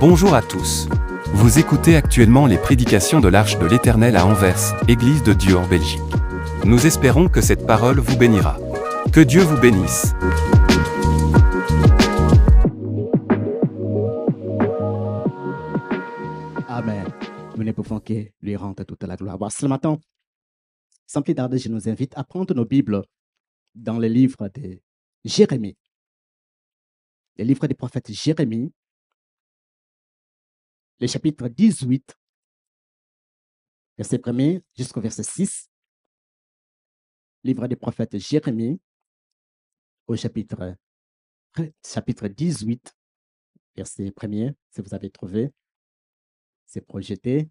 Bonjour à tous. Vous écoutez actuellement les prédications de l'Arche de l'Éternel à Anvers, Église de Dieu en Belgique. Nous espérons que cette parole vous bénira. Que Dieu vous bénisse. Amen. Venez pour que lui rende toute la gloire. Ce matin, sans plus tarder, je nous invite à prendre nos Bibles dans le livre de Jérémie. Le livre du prophète Jérémie, le chapitre 18, verset 1 jusqu'au verset 6. Livre du prophète Jérémie, au chapitre, chapitre 18, verset 1 si vous avez trouvé, c'est projeté.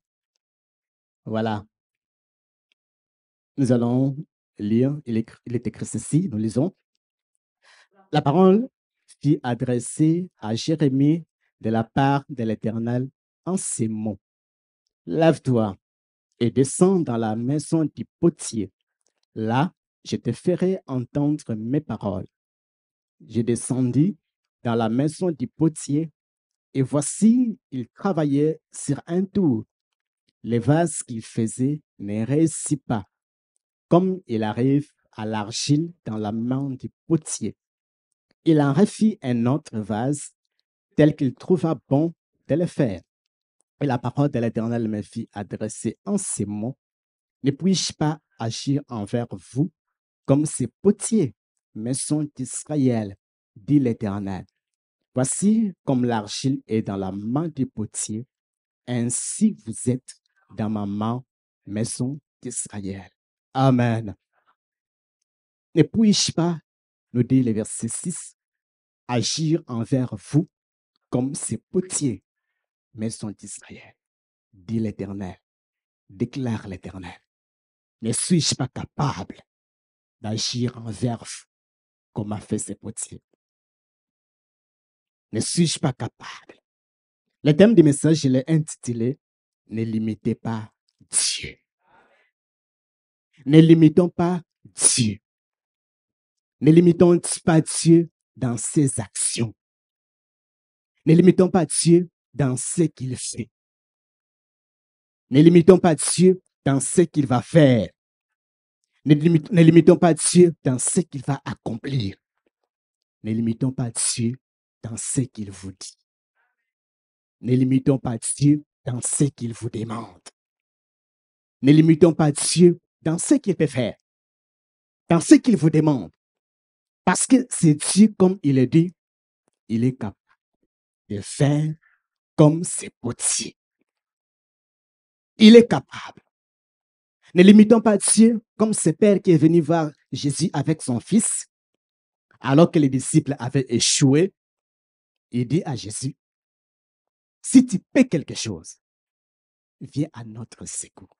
Voilà, nous allons lire, il est, écrit ceci, nous lisons. La parole fut adressée à Jérémie de la part de l'Éternel en ces mots. Lève-toi et descends dans la maison du potier. Là, je te ferai entendre mes paroles. Je descendis dans la maison du potier, et voici, il travaillait sur un tour. Les vases qu'il faisait ne réussissaient pas, comme il arrive à l'argile dans la main du potier. Il en refit un autre vase, tel qu'il trouva bon de le faire. Et la parole de l'Éternel me fit adresser en ces mots Ne puis-je pas agir envers vous comme ces potiers, maison d'Israël, dit l'Éternel. Voici comme l'argile est dans la main du potier, ainsi vous êtes dans ma main, maison d'Israël. Amen. Ne puis-je pas, nous dit le verset 6, agir envers vous comme ces potiers, mais sont Israël, dit l'Éternel, déclare l'Éternel. Ne suis-je pas capable d'agir envers vous comme a fait ces potiers? Ne suis-je pas capable? Le thème du message, je l'ai intitulé Ne limitez pas Dieu. Ne limitons pas Dieu. Ne limitons pas Dieu dans ses actions. Ne limitons pas Dieu dans ce qu'il fait. Ne limitons pas Dieu dans ce qu'il va faire. Ne, limitons pas Dieu dans ce qu'il va accomplir. Ne limitons pas Dieu dans ce qu'il vous dit. Ne limitons pas Dieu dans ce qu'il vous demande. Ne limitons pas Dieu dans ce qu'il peut faire, dans ce qu'il vous demande. Parce que c'est Dieu, comme il est dit, il est capable de faire comme ses potiers. Il est capable. Ne limitons pas Dieu comme ce Père qui est venu voir Jésus avec son fils, alors que les disciples avaient échoué. Il dit à Jésus, si tu peux quelque chose, viens à notre secours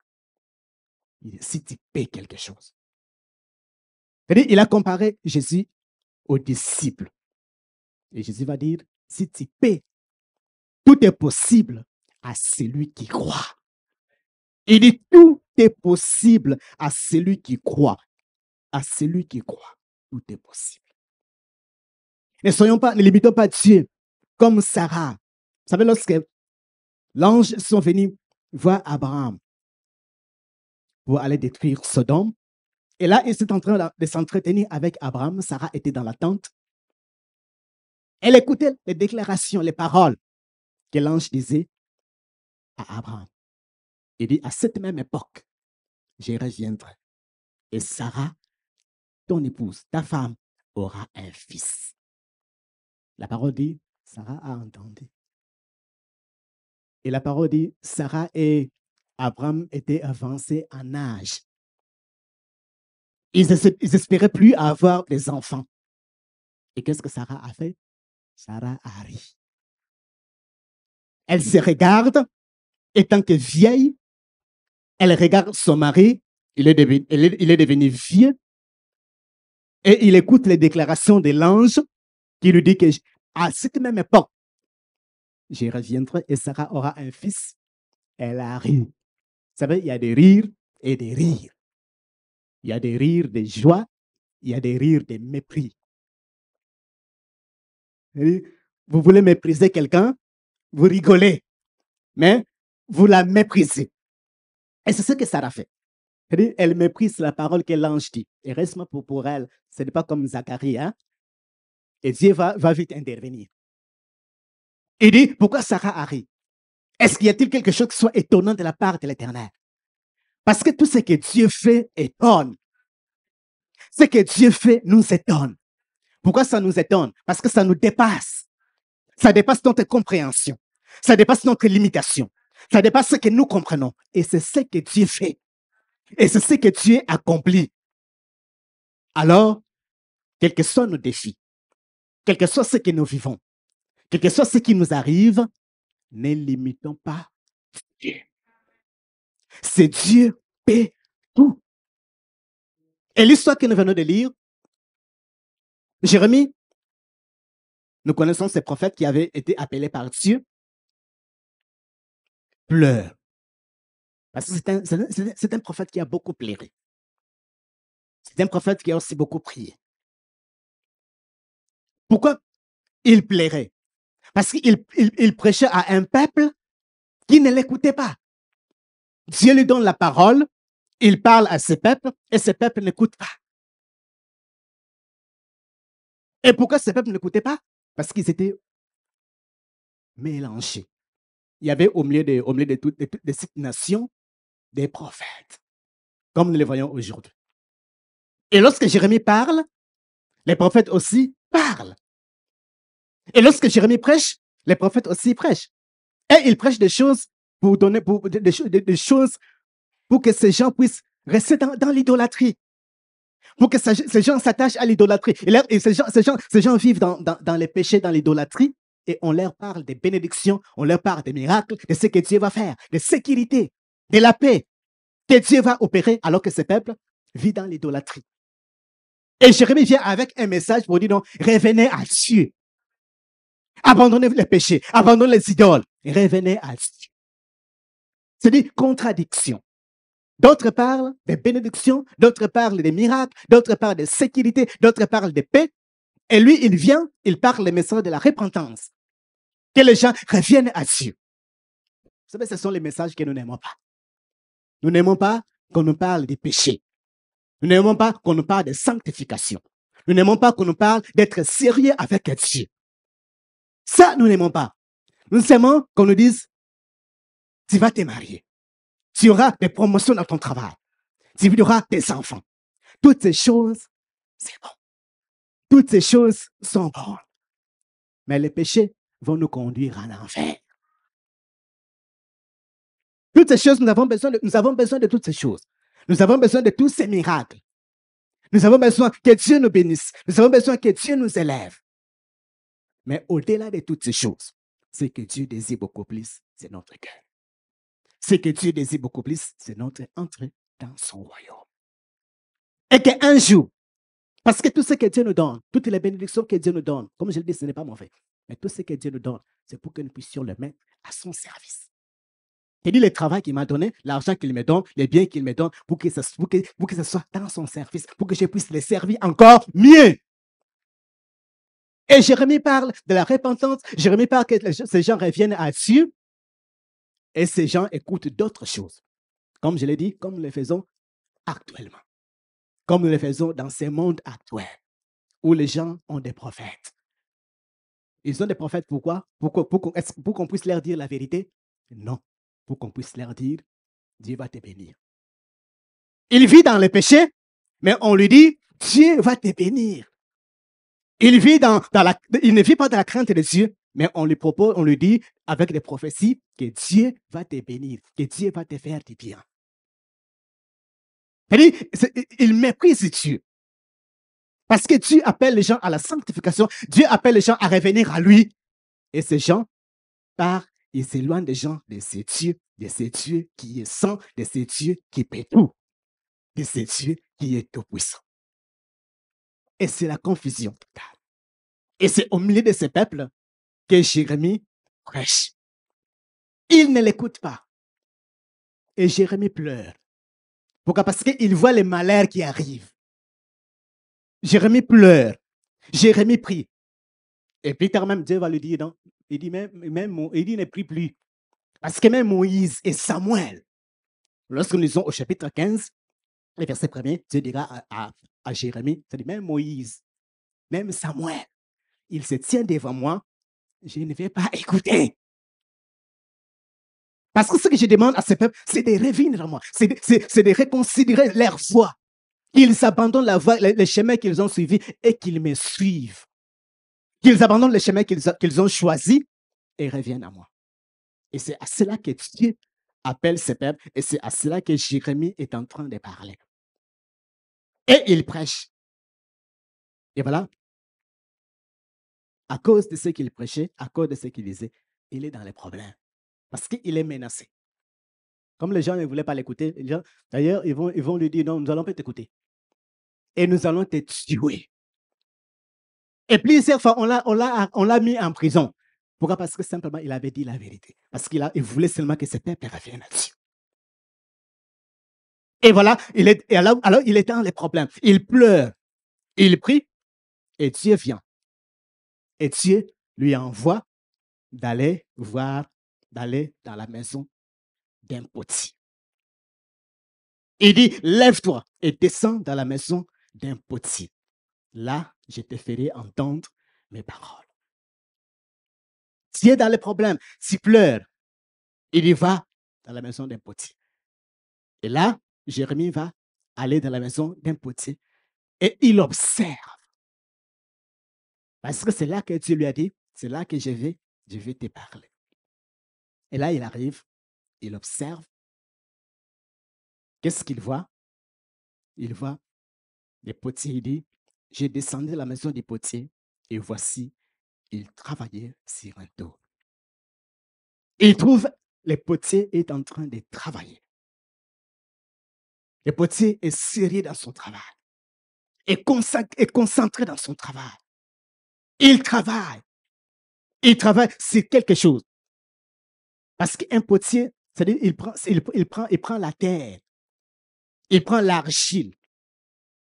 si tu paies quelque chose. il a comparé Jésus aux disciples. Et Jésus va dire, si tu paies, tout est possible à celui qui croit. Il dit, tout est possible à celui qui croit. À celui qui croit, tout est possible. Ne soyons pas, ne limitons pas Dieu comme Sarah. Vous savez, lorsque l'ange sont venu voir Abraham, pour aller détruire Sodome. Et là, ils s'est en train de s'entretenir avec Abraham. Sarah était dans la tente. Elle écoutait les déclarations, les paroles que l'ange disait à Abraham. Il dit, à cette même époque, je reviendrai. Et Sarah, ton épouse, ta femme, aura un fils. La parole dit, Sarah a entendu. Et la parole dit, Sarah est Abraham était avancé en âge. Ils n'espéraient plus avoir des enfants. Et qu'est-ce que Sarah a fait Sarah a ri. Elle se regarde, étant que vieille, elle regarde son mari, il est devenu, il devenu vieux, et il écoute les déclarations de l'ange qui lui dit que à cette même époque, je reviendrai et Sarah aura un fils. Elle a ri. Vous savez, il y a des rires et des rires. Il y a des rires de joie, il y a des rires de mépris. Vous voulez mépriser quelqu'un, vous rigolez, mais vous la méprisez. Et c'est ce que Sarah fait. Elle méprise la parole que l'ange dit. Et reste pour, pour elle, ce n'est pas comme Zacharie. Et Dieu va, vite intervenir. Il dit, pourquoi Sarah arrive? Est-ce qu'il y a-t-il quelque chose qui soit étonnant de la part de l'Éternel? Parce que tout ce que Dieu fait étonne. Ce que Dieu fait nous étonne. Pourquoi ça nous étonne? Parce que ça nous dépasse. Ça dépasse notre compréhension. Ça dépasse notre limitation. Ça dépasse ce que nous comprenons. Et c'est ce que Dieu fait. Et c'est ce que Dieu accomplit. Alors, quels que soit nos défis, quel que soit ce que nous vivons, quel que soit ce qui nous arrive, ne limitons pas Dieu. C'est Dieu paie tout. Et l'histoire que nous venons de lire, Jérémie, nous connaissons ces prophètes qui avaient été appelés par Dieu, pleure. Parce que c'est un, prophète qui a beaucoup pleuré. C'est un prophète qui a aussi beaucoup prié. Pourquoi il plairait parce qu'il prêchait à un peuple qui ne l'écoutait pas. Dieu lui donne la parole, il parle à ses peuples et ses peuples n'écoutent pas. Et pourquoi ces peuples n'écoutaient pas Parce qu'ils étaient mélangés. Il y avait au milieu de, toutes, ces nations, des prophètes, comme nous les voyons aujourd'hui. Et lorsque Jérémie parle, les prophètes aussi parlent. Et lorsque Jérémie prêche, les prophètes aussi prêchent. Et ils prêchent des choses pour donner pour, des, choses pour que ces gens puissent rester dans, l'idolâtrie. Pour que ces, gens s'attachent à l'idolâtrie. Et, ces, gens, vivent dans, dans les péchés, dans l'idolâtrie. Et on leur parle des bénédictions, on leur parle des miracles, de ce que Dieu va faire, de sécurité, de la paix que Dieu va opérer alors que ce peuple vit dans l'idolâtrie. Et Jérémie vient avec un message pour dire non, revenez à Dieu. Abandonnez les péchés, abandonnez les idoles, et revenez à Dieu. C'est des contradiction. D'autres parlent des bénédictions, d'autres parlent des miracles, d'autres parlent de sécurité, d'autres parlent de paix. Et lui, il vient, il parle les messages de la repentance. Que les gens reviennent à Dieu. Vous savez, ce sont les messages que nous n'aimons pas. Nous n'aimons pas qu'on nous parle des péchés. Nous n'aimons pas qu'on nous parle de sanctification. Nous n'aimons pas qu'on nous parle d'être sérieux avec Dieu. Ça, nous n'aimons pas. Nous aimons qu'on nous dise, tu vas te marier. Tu auras des promotions dans ton travail. Tu auras tes enfants. Toutes ces choses, c'est bon. Toutes ces choses sont bonnes. Mais les péchés vont nous conduire à l'enfer. Toutes ces choses, nous avons, besoin nous avons besoin de toutes ces choses. Nous avons besoin de tous ces miracles. Nous avons besoin que Dieu nous bénisse. Nous avons besoin que Dieu nous élève. Mais au-delà de toutes ces choses, ce que Dieu désire beaucoup plus, c'est notre cœur. Ce que Dieu désire beaucoup plus, c'est notre entrée dans son royaume. Et qu'un jour, parce que tout ce que Dieu nous donne, toutes les bénédictions que Dieu nous donne, comme je le dis, ce n'est pas mauvais, mais tout ce que Dieu nous donne, c'est pour que nous puissions le mettre à son service. Il dit le travail qu'il m'a donné, l'argent qu'il me donne, les biens qu'il me donne, pour que, ce, pour que soit dans son service, pour que je puisse les servir encore mieux. Et Jérémie parle de la repentance. Jérémie parle que ces gens reviennent à Dieu et ces gens écoutent d'autres choses. Comme je l'ai dit, comme nous le faisons actuellement. Comme nous le faisons dans ce monde actuel où les gens ont des prophètes. Ils ont des prophètes pourquoi Pour, pour qu'on puisse leur dire la vérité Non. Pour qu'on puisse leur dire, Dieu va te bénir. Il vit dans le péché, mais on lui dit, Dieu va te bénir. Il, ne vit pas dans la crainte de Dieu, mais on lui propose, on lui dit avec des prophéties que Dieu va te bénir, que Dieu va te faire du bien. Il méprise Dieu. Parce que Dieu appelle les gens à la sanctification, Dieu appelle les gens à revenir à lui. Et ces gens partent, ils s'éloignent des gens, de ces dieux, de ces Dieu qui est saint, de ces dieux qui paie tout, de ces dieux qui est tout puissant. Et c'est la confusion totale. Et c'est au milieu de ce peuple que Jérémie prêche. Il ne l'écoute pas. Et Jérémie pleure. Pourquoi Parce qu'il voit les malheurs qui arrivent. Jérémie pleure. Jérémie prie. Et plus tard même, Dieu va lui dire, il dit, même, même, il dit, ne prie plus. Parce que même Moïse et Samuel, lorsque nous lisons au chapitre 15, le verset 1 Dieu dira à, à Jérémie, c'est-à-dire même Moïse, même Samuel, il se tient devant moi, je ne vais pas écouter. Parce que ce que je demande à ce peuple, c'est de revenir à moi, c'est de, réconsidérer leur voie. Ils abandonnent la voie, le, chemin qu'ils ont suivi et qu'ils me suivent. Qu'ils abandonnent le chemin qu'ils ont choisi et reviennent à moi. Et c'est à cela que Dieu appelle ces peuples, et c'est à cela que Jérémie est en train de parler et il prêche. Et voilà. À cause de ce qu'il prêchait, à cause de ce qu'il disait, il est dans les problèmes. Parce qu'il est menacé. Comme les gens ne voulaient pas l'écouter, d'ailleurs, ils vont, ils vont lui dire, non, nous allons pas t'écouter. Et nous allons te tuer. Et plusieurs fois, on l'a, on l'a, on l'a mis en prison. Pourquoi Parce que simplement, il avait dit la vérité. Parce qu'il il voulait seulement que ses pères reviennent à Dieu. Et voilà, il est, alors, il est dans les problèmes. Il pleure, il prie, et Dieu vient. Et Dieu lui envoie d'aller voir, d'aller dans la maison d'un petit. Il dit, lève-toi et descends dans la maison d'un petit. Là, je te ferai entendre mes paroles. Si est dans les problèmes, s'il pleure, il y va dans la maison d'un potier. Et là, Jérémie va aller dans la maison d'un potier et il observe. Parce que c'est là que Dieu lui a dit, c'est là que je vais, je vais te parler. Et là, il arrive, il observe. Qu'est-ce qu'il voit Il voit les potiers. Il dit, j'ai descendu de la maison des potiers et voici, il travaillait sur un dos. Il trouve les potier est en train de travailler. Le potier est sérieux dans son travail, est, est concentré dans son travail. Il travaille. Il travaille c'est quelque chose. Parce qu'un potier, c'est-à-dire il prend, il, prend, prend la terre, il prend l'argile,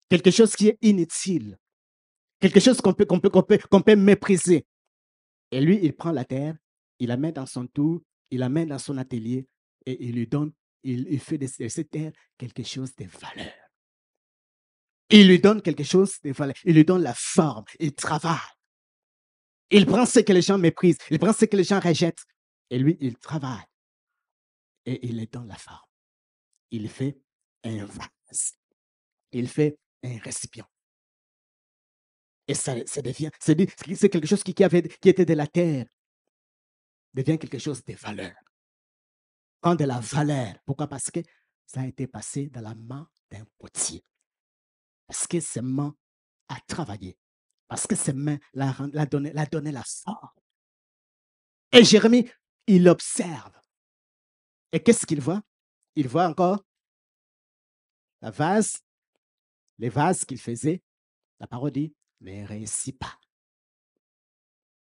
quelque chose qui est inutile, quelque chose qu'on peut, peut, peut, qu'on peut mépriser. Et lui, il prend la terre, il la met dans son tour, il la met dans son atelier et il lui donne il, fait de cette terre quelque chose de valeur. Il lui donne quelque chose de valeur. Il lui donne la forme. Il travaille. Il prend ce que les gens méprisent. Il prend ce que les gens rejettent. Et lui, il travaille. Et il est dans la forme. Il fait un vase. Il fait un récipient. Et ça, ça devient, c'est quelque chose qui, qui était de la terre, devient quelque chose de valeur ont de la valeur. Pourquoi Parce que ça a été passé dans la main d'un potier. Parce que ses mains a travaillé. Parce que ses mains l'a, donné, l'a donné la Et Jérémie, il observe. Et qu'est-ce qu'il voit Il voit encore la vase, les vases qu'il faisait. La parole dit, ne réussit pas.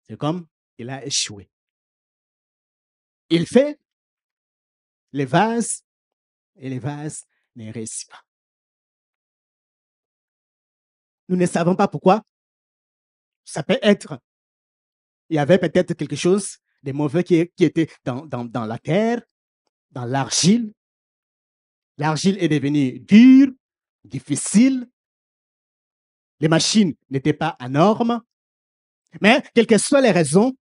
C'est comme il a échoué. Il fait les vases et les vases ne réussissent pas. Nous ne savons pas pourquoi. Ça peut être, il y avait peut-être quelque chose de mauvais qui, était dans, la terre, dans l'argile. L'argile est devenue dure, difficile. Les machines n'étaient pas à Mais, quelles que soient les raisons,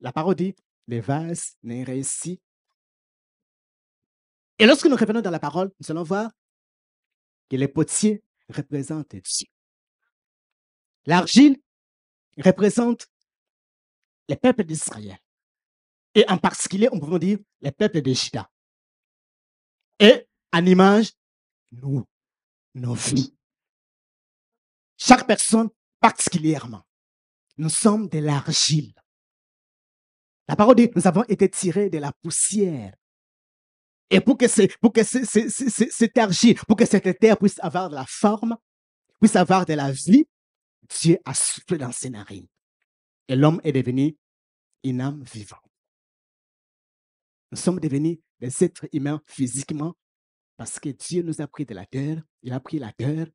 la parole dit, les vases ne réussissent et lorsque nous revenons dans la parole, nous allons voir que les potiers représentent Dieu. L'argile représente les peuples d'Israël. Et en particulier, on peut dire les peuples de Jida. Et en image, nous, nos vies. Chaque personne particulièrement. Nous sommes de l'argile. La parole dit, nous avons été tirés de la poussière et pour que, pour que pour que cette terre puisse avoir de la forme, puisse avoir de la vie, Dieu a soufflé dans ses narines. Et l'homme est devenu une âme vivante. Nous sommes devenus des êtres humains physiquement parce que Dieu nous a pris de la terre, il a pris la terre,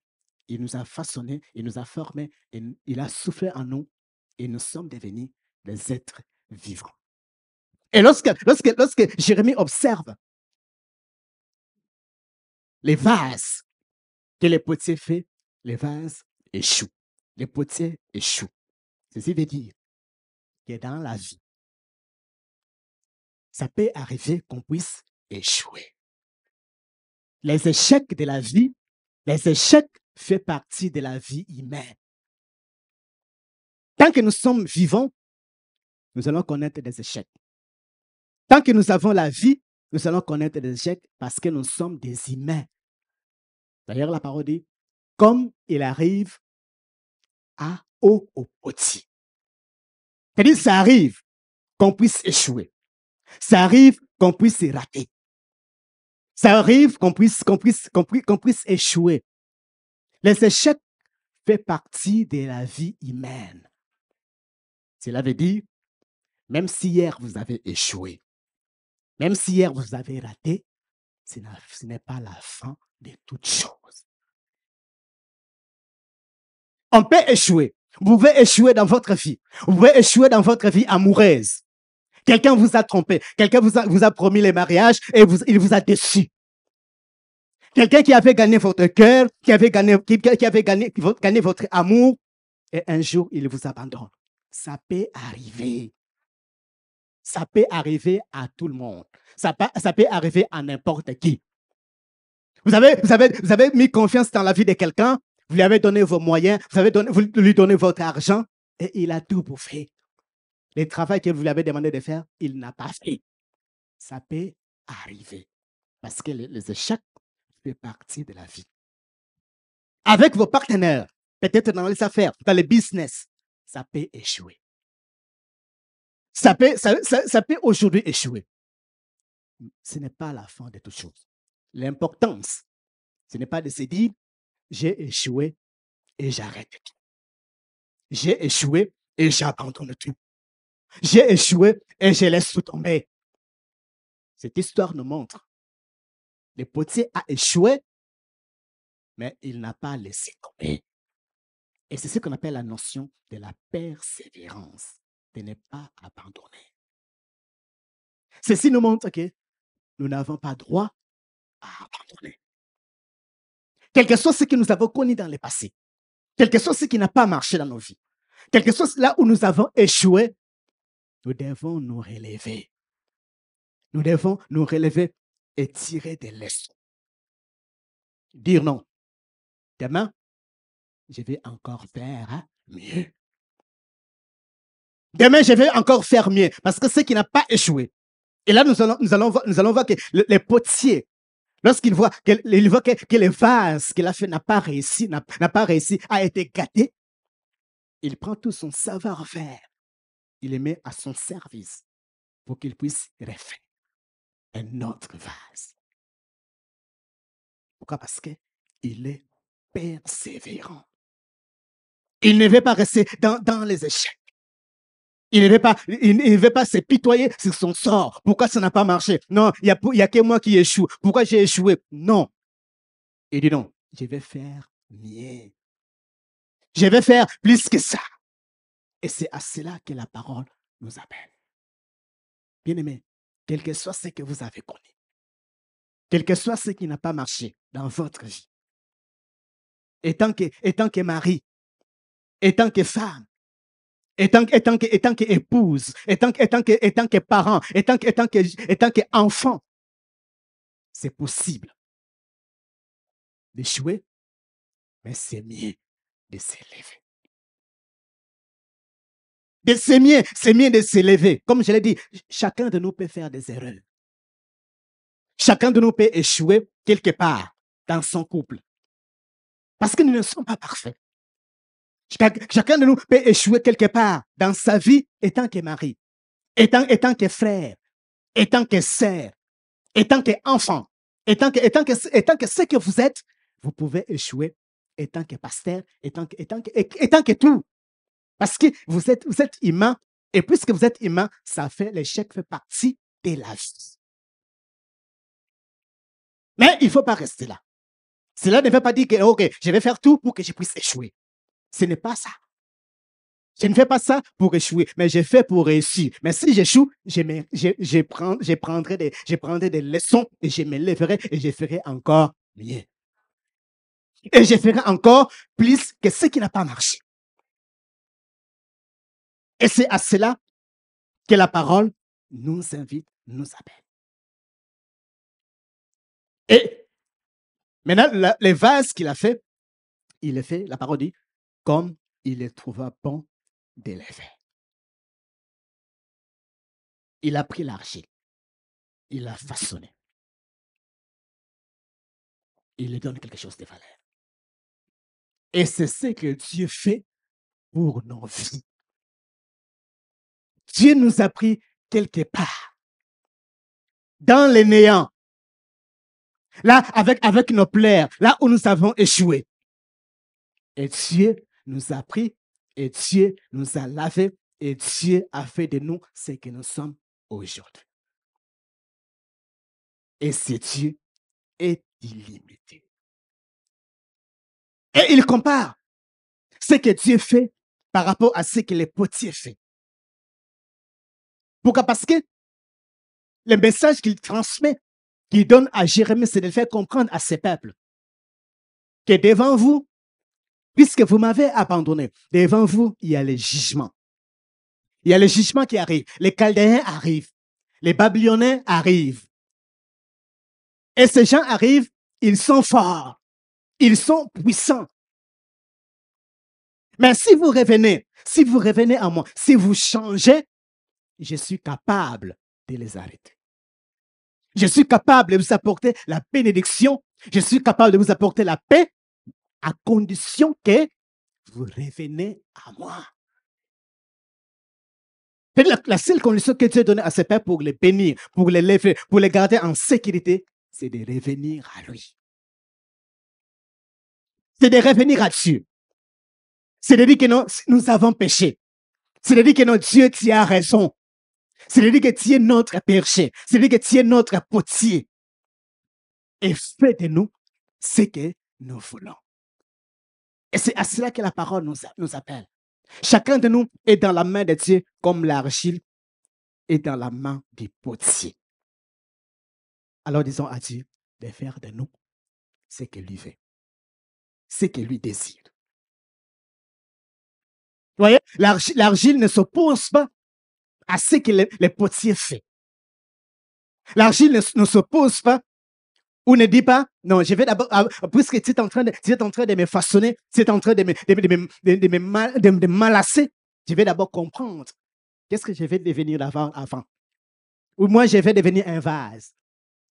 il nous a façonnés, il nous a formés, et il a soufflé en nous et nous sommes devenus des êtres vivants. Et lorsque, lorsque, lorsque Jérémie observe les vases que les potiers font, les vases échouent. Les potiers échouent. Ceci veut dire que dans la vie, ça peut arriver qu'on puisse échouer. Les échecs de la vie, les échecs font partie de la vie humaine. Tant que nous sommes vivants, nous allons connaître des échecs. Tant que nous avons la vie, nous allons connaître des échecs parce que nous sommes des humains. D'ailleurs, la parole dit, comme il arrive à haut au petit. C'est-à-dire, ça arrive qu'on puisse échouer. Ça arrive qu'on puisse rater. Ça arrive qu'on puisse, qu'on puisse, qu'on puisse, qu'on puisse échouer. Les échecs font partie de la vie humaine. Cela veut dire, même si hier vous avez échoué, même si hier vous avez raté, ce n'est pas la fin de toutes choses. On peut échouer. Vous pouvez échouer dans votre vie. Vous pouvez échouer dans votre vie amoureuse. Quelqu'un vous a trompé. Quelqu'un vous a, promis les mariages et il vous a déçu. Quelqu'un qui avait gagné votre cœur, qui avait qui, avait gagné votre amour, et un jour, il vous abandonne. Ça peut arriver ça peut arriver à tout le monde. Ça peut, arriver à n'importe qui. Vous avez, mis confiance dans la vie de quelqu'un, vous lui avez donné vos moyens, vous, avez donné, lui donnez votre argent et il a tout bouffé. Le travail que vous lui avez demandé de faire, il n'a pas fait. Ça peut arriver parce que les, les échecs font partie de la vie. Avec vos partenaires, peut-être dans les affaires, dans les business, ça peut échouer ça peut, ça, ça, ça aujourd'hui échouer. Ce n'est pas la fin de toute chose. L'importance, ce n'est pas de se dire, j'ai échoué et j'arrête tout. J'ai échoué et j'abandonne tout. J'ai échoué et je laisse tout tomber. Cette histoire nous montre. Le potier a échoué, mais il n'a pas laissé tomber. Et c'est ce qu'on appelle la notion de la persévérance de ne pas abandonner. Ceci nous montre que nous n'avons pas droit à abandonner. Quelque chose ce que nous avons connu dans le passé, quelque chose ce qui n'a pas marché dans nos vies, quelque chose là où nous avons échoué, nous devons nous relever. Nous devons nous relever et tirer des leçons. Dire non. Demain, je vais encore faire mieux. Demain, je vais encore faire mieux parce que ce qui n'a pas échoué. Et là, nous allons, nous voir, que le, les potiers, lorsqu'ils voient, que, le que, qu'il a fait n'a pas réussi, n'a pas réussi, a été gâté, il prend tout son savoir-faire, il le met à son service pour qu'il puisse refaire un autre vase. Pourquoi? Parce qu'il est persévérant. Il ne veut pas rester dans les échecs. Il ne veut pas, il, ne veut pas se pitoyer sur son sort. Pourquoi ça n'a pas marché? Non, il n'y a, a que moi qui échoue. Pourquoi j'ai échoué? Non. Il dit non, je vais faire mieux. Je vais faire plus que ça. Et c'est à cela que la parole nous appelle. Bien-aimés, quel que soit ce que vous avez connu, quel que soit ce qui n'a pas marché dans votre vie, étant que, et que mari, étant que femme, et tant tant qu'épouse, étant, tant tant que parent, et tant qu'enfant, c'est possible d'échouer, mais c'est mieux de s'élever. c'est mieux, c'est mieux de s'élever. Comme je l'ai dit, chacun de nous peut faire des erreurs. Chacun de nous peut échouer quelque part dans son couple. Parce que nous ne sommes pas parfaits. Chacun de nous peut échouer quelque part dans sa vie étant que mari, étant, étant que frère, étant que sœur, étant que enfant, étant que, étant que, étant que ce que vous êtes, vous pouvez échouer étant que pasteur, étant que, étant étant que tout. Parce que vous êtes, vous êtes humain, et puisque vous êtes humain, ça fait, l'échec fait partie de la vie. Mais il ne faut pas rester là. Cela ne veut pas dire que, OK, je vais faire tout pour que je puisse échouer. Ce n'est pas ça. Je ne fais pas ça pour échouer, mais je fais pour réussir. Mais si j'échoue, je, prends, je, prendrai des, des leçons et je me lèverai et je ferai encore mieux. Et je ferai encore plus que ce qui n'a pas marché. Et c'est à cela que la parole nous invite, nous appelle. Et maintenant, le, les vases qu'il a fait, il a fait, la parole dit, comme il les trouva bon d'élever. Il a pris l'argile, il a façonné. Il lui donne quelque chose de valeur. Et c'est ce que Dieu fait pour nos vies. Dieu nous a pris quelque part, dans les néants, là, avec, avec nos plaies, là où nous avons échoué. Et Dieu nous a pris et Dieu nous a lavé et Dieu a fait de nous ce que nous sommes aujourd'hui. Et ce Dieu est illimité. Et il compare ce que Dieu fait par rapport à ce que les potiers fait. Pourquoi? Parce que le message qu'il transmet, qu'il donne à Jérémie, c'est de faire comprendre à ses peuples que devant vous, puisque vous m'avez abandonné, devant vous, il y a le jugement. Il y a le jugement qui arrive. Les Chaldéens arrivent. Les Babyloniens arrivent. Et ces gens arrivent, ils sont forts. Ils sont puissants. Mais si vous revenez, si vous revenez à moi, si vous changez, je suis capable de les arrêter. Je suis capable de vous apporter la bénédiction. Je suis capable de vous apporter la paix à condition que vous revenez à moi. la, seule condition que Dieu donne à ses pères pour les bénir, pour les lever, pour les garder en sécurité, c'est de revenir à lui. C'est de revenir à Dieu. C'est de dire que nous avons péché. C'est de dire que notre Dieu, tient raison. C'est de dire que tu es notre péché. C'est de dire que tu es notre potier. Et faites de nous ce que nous voulons. Et c'est à cela que la parole nous, nous appelle. Chacun de nous est dans la main de Dieu comme l'argile est dans la main du potier. Alors disons à Dieu de faire de nous ce qu'il lui veut, ce qu'il lui désire. Vous voyez, l'argile ne s'oppose pas à ce que le, potiers potier fait. L'argile ne s'oppose pas ou ne dis pas, non, je vais d'abord, ah, puisque tu es en train de, tu es en train de me façonner, tu es en train de me, de, de, me mal, de, m'alasser, je vais d'abord comprendre qu'est-ce que je vais devenir avant, avant. Ou moi, je vais devenir un vase.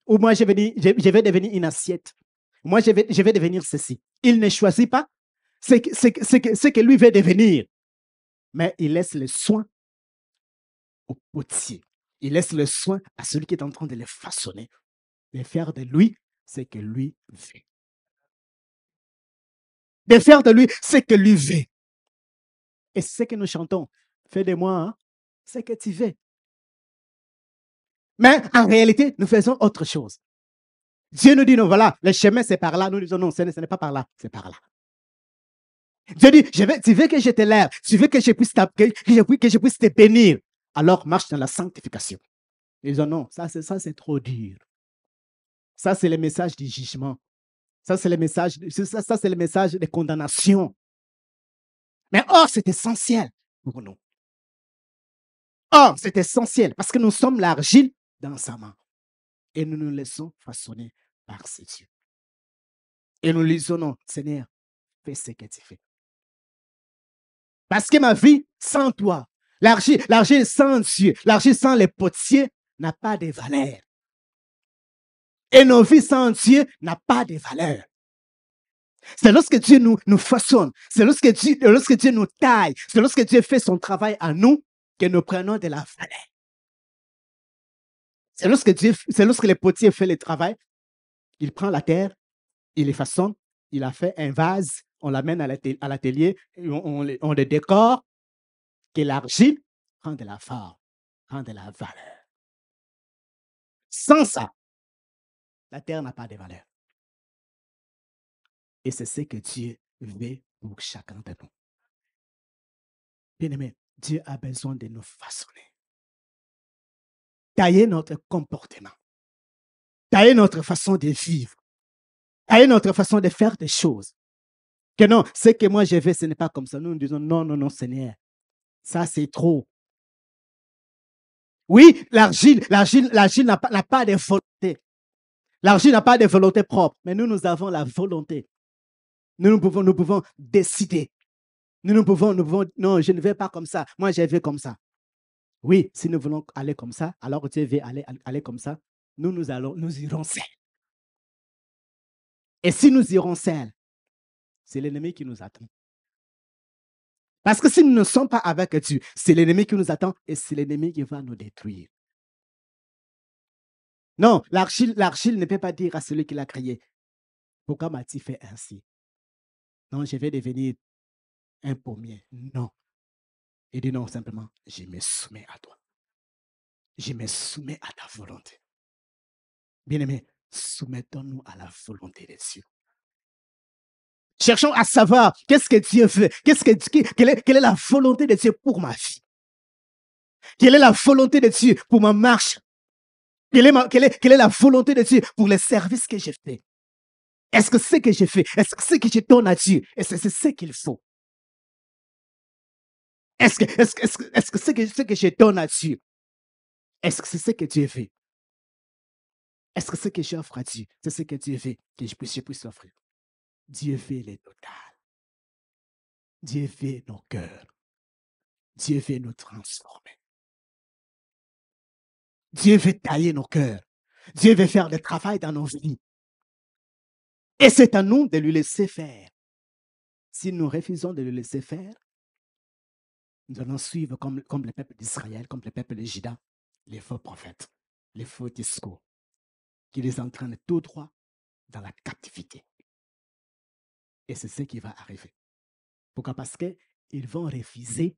Ou moi, je vais, je vais devenir une assiette. Moi, je vais, je vais devenir ceci. Il ne choisit pas ce que, ce, ce, que, ce que lui veut devenir. Mais il laisse le soin au potier. Il laisse le soin à celui qui est en train de le façonner, de faire de lui ce que lui veut. De faire de lui ce que lui veut. Et ce que nous chantons, fais de moi hein, ce que tu veux. Mais en réalité, nous faisons autre chose. Dieu nous dit, non, voilà, le chemin c'est par là. Nous disons, non, ce n'est pas par là, c'est par là. Dieu dit, je tu veux que je te lève, tu veux que je puisse, que je, puisse te bénir. Alors marche dans la sanctification. Nous disons, non, ça c'est trop dur. Ça, c'est le message du jugement. Ça, c'est le message, ça, c'est le message de condamnation. Mais or, c'est essentiel pour nous. Or, c'est essentiel parce que nous sommes l'argile dans sa main. Et nous nous laissons façonner par ses yeux. Et nous lisons, non, Seigneur, fais ce que tu fais. Parce que ma vie, sans toi, l'argile sans Dieu, l'argile sans les potiers, n'a pas de valeur. Et nos vies sans Dieu n'ont pas de valeur. C'est lorsque Dieu nous, nous façonne, c'est lorsque Dieu, lorsque Dieu nous taille, c'est lorsque Dieu fait son travail à nous que nous prenons de la valeur. C'est lorsque Dieu, c'est lorsque le potier fait le travail, il prend la terre, il les façonne, il a fait un vase, on l'amène à l'atelier, on, on, on, le décore, que l'argile prend de la forme, prend de la valeur. Sans ça, la terre n'a pas de valeur. Et c'est ce que Dieu veut pour chacun de nous. bien aimé, Dieu a besoin de nous façonner. Tailler notre comportement. Tailler notre façon de vivre. Tailler notre façon de faire des choses. Que non, ce que moi je veux, ce n'est pas comme ça. Nous nous disons non, non, non, Seigneur. Ça, c'est trop. Oui, l'argile, n'a pas, n'a pas de volonté. L'argent n'a pas de volonté propre, mais nous, nous avons la volonté. Nous, nous pouvons, nous pouvons décider. Nous, nous pouvons, nous pouvons, non, je ne vais pas comme ça. Moi, je vais comme ça. Oui, si nous voulons aller comme ça, alors Dieu veut aller, comme ça. Nous, nous allons, nous irons seuls. Et si nous irons seuls, c'est l'ennemi qui nous attend. Parce que si nous ne sommes pas avec Dieu, c'est l'ennemi qui nous attend et c'est l'ennemi qui va nous détruire. Non, l'argile ne peut pas dire à celui qui l'a créé, pourquoi m'as-tu fait ainsi Non, je vais devenir un pommier. Non. Il dit non, simplement, je me soumets à toi. Je me soumets à ta volonté. Bien-aimé, soumettons-nous à la volonté de Dieu. Cherchons à savoir qu'est-ce que Dieu fait? qu'est-ce que, quelle est la volonté de Dieu pour ma vie, quelle est la volonté de Dieu pour ma marche quelle est, quelle, la volonté de Dieu pour les services que j'ai fait? Est-ce que c'est que j'ai fait? Est-ce que c'est que je donne à Dieu? Est-ce que c'est ce qu'il faut? Est-ce que -ce, que, est -ce, que, que, que, je donne à Dieu? Est-ce que c'est ce que Dieu veut? Est-ce que ce que j'offre à Dieu, c'est ce que Dieu veut que je puisse, puisse offrir? Dieu veut les totales. Dieu veut nos cœurs. Dieu veut nous transformer. Dieu veut tailler nos cœurs. Dieu veut faire le travail dans nos vies. Et c'est à nous de le laisser faire. Si nous refusons de le laisser faire, nous allons suivre comme, comme le peuple d'Israël, comme le peuple de Juda, les faux prophètes, les faux discours, qui les entraînent tout droit dans la captivité. Et c'est ce qui va arriver. Pourquoi Parce qu'ils vont refuser